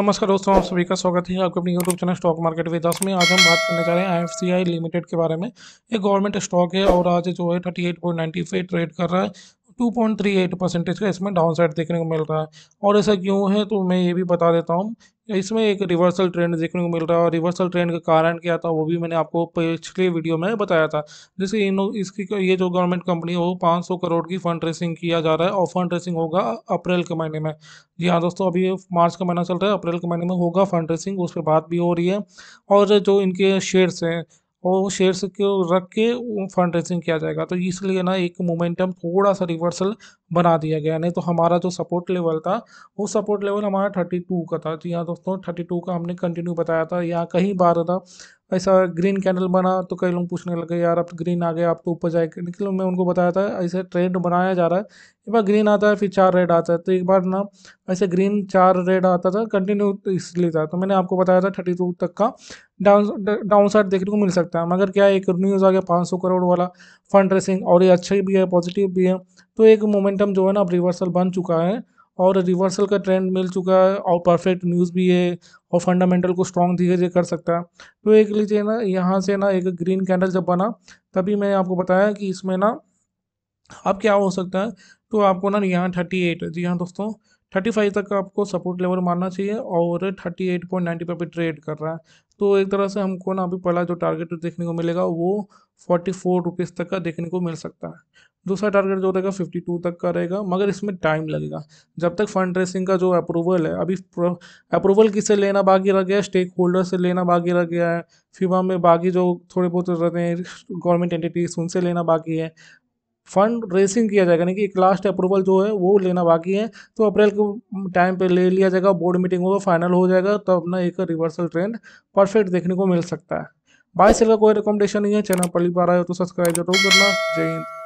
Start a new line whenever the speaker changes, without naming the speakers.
नमस्कार दोस्तों आप सभी का स्वागत है आपके अपने यूट्यूब चैनल स्टॉक मार्केट दस में आज हम बात करने जा रहे हैं आईएफसीआई लिमिटेड के बारे में ये गवर्नमेंट स्टॉक है और आज जो है thirty eight point ninety five trade कर रहा है 2.38 परसेंटेज का इसमें डाउन साइड देखने को मिल रहा है और ऐसा क्यों है तो मैं ये भी बता देता हूँ इसमें एक रिवर्सल ट्रेंड देखने को मिल रहा है और रिवर्सल ट्रेंड का कारण क्या था वो भी मैंने आपको पिछले वीडियो में बताया था जैसे इन इसकी ये जो गवर्नमेंट कंपनी है वो सौ करोड़ की फंड रेसिंग किया जा रहा है और फंड रेसिंग होगा अप्रैल के महीने में जी हाँ दोस्तों अभी मार्च का महीना चल रहा है अप्रैल के महीने में होगा फंड रेसिंग उस पर बात भी हो रही है और जो इनके शेयर्स हैं और वो शेयर्स को रख के फंड रेजिंग किया जाएगा तो इसलिए ना एक मोमेंटम थोड़ा सा रिवर्सल बना दिया गया नहीं तो हमारा जो सपोर्ट लेवल था वो सपोर्ट लेवल हमारा थर्टी टू का था जी हाँ दोस्तों थर्टी टू का हमने कंटिन्यू बताया था यहाँ कहीं बार था ऐसा ग्रीन कैंडल बना तो कई लोग पूछने लगे यार अब ग्रीन आ गया आप तो ऊपर जाए निकल मैं उनको बताया था ऐसे ट्रेंड बनाया जा रहा है एक बार ग्रीन आता है फिर चार रेड आता है तो एक बार ना ऐसे ग्रीन चार रेड आता था कंटिन्यू तो इसलिए था तो मैंने आपको बताया था थर्टी टू तक का डाउन डाउन साइड देखने को मिल सकता है मगर क्या एक न्यूज़ आ गया पाँच सौ करोड़ वाला फंड रेसिंग और ये अच्छा भी है पॉजिटिव भी है तो एक मोमेंटम जो है ना अब रिवर्सल बन चुका है और रिवर्सल का ट्रेंड मिल चुका है और परफेक्ट न्यूज़ भी है और फंडामेंटल को स्ट्रॉन्ग धीरे धीरे कर सकता है तो एक लीजिए ना यहाँ से ना एक ग्रीन कैंडल जब बना तभी मैं आपको बताया कि इसमें ना अब क्या हो सकता है तो आपको ना यहाँ थर्टी एट जी हाँ दोस्तों थर्टी फाइव तक आपको सपोर्ट लेवल मानना चाहिए और थर्टी एट पॉइंट नाइन्टी पर भी ट्रेड कर रहा है तो एक तरह से हमको ना अभी पहला जो टारगेट देखने को मिलेगा वो फोर्टी फोर रुपीज़ तक का देखने को मिल सकता है दूसरा टारगेट जो रहेगा फिफ्टी टू तक का रहेगा मगर इसमें टाइम लगेगा जब तक फंड रेसिंग का जो अप्रूवल है अभी अप्रूवल किसे लेना बाकी रह गया है स्टेक होल्डर से लेना बाकी रह गया है फिमा में बाकी जो थोड़े बहुत रहते हैं गवर्नमेंट एंटिटीज उनसे लेना बाकी है फंड रेसिंग किया जाएगा यानी कि एक लास्ट अप्रूवल जो है वो लेना बाकी है तो अप्रैल के टाइम पे ले लिया जाएगा बोर्ड मीटिंग होगा फाइनल हो जाएगा तो अपना एक रिवर्सल ट्रेंड परफेक्ट देखने को मिल सकता है बाय सेल का कोई रिकमेंडेशन नहीं है चैनल पहली बार रहा हो तो सब्सक्राइब जरूर करना जय हिंद